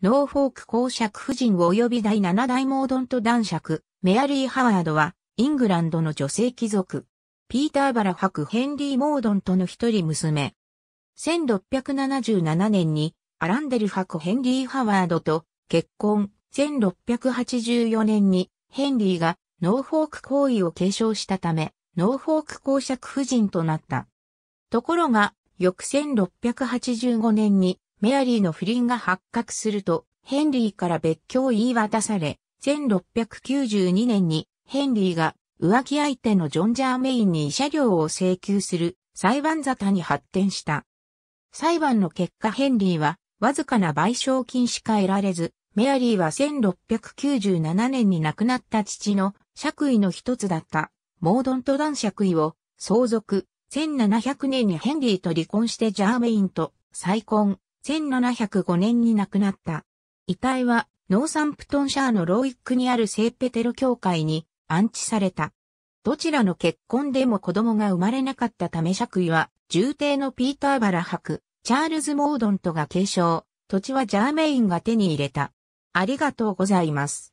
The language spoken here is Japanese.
ノーフォーク公爵夫人及び第七代モードント男爵、メアリー・ハワードは、イングランドの女性貴族。ピーターバラク・ヘンリー・モードントの一人娘。1677年に、アランデルク・ヘンリー・ハワードと結婚。1684年に、ヘンリーがノーフォーク行為を継承したため、ノーフォーク公爵夫人となった。ところが、翌1685年にメアリーの不倫が発覚すると、ヘンリーから別居を言い渡され、1692年にヘンリーが浮気相手のジョン・ジャーメインに慰謝料を請求する裁判沙汰に発展した。裁判の結果ヘンリーはわずかな賠償金しか得られず、メアリーは1697年に亡くなった父の爵位の一つだったモードントダン爵位を相続、1700年にヘンリーと離婚してジャーメインと再婚。1705年に亡くなった。遺体は、ノーサンプトンシャーのローイックにある聖ペテロ教会に安置された。どちらの結婚でも子供が生まれなかったため爵位は、重帝のピーターバラ博、チャールズ・モードントが継承、土地はジャーメインが手に入れた。ありがとうございます。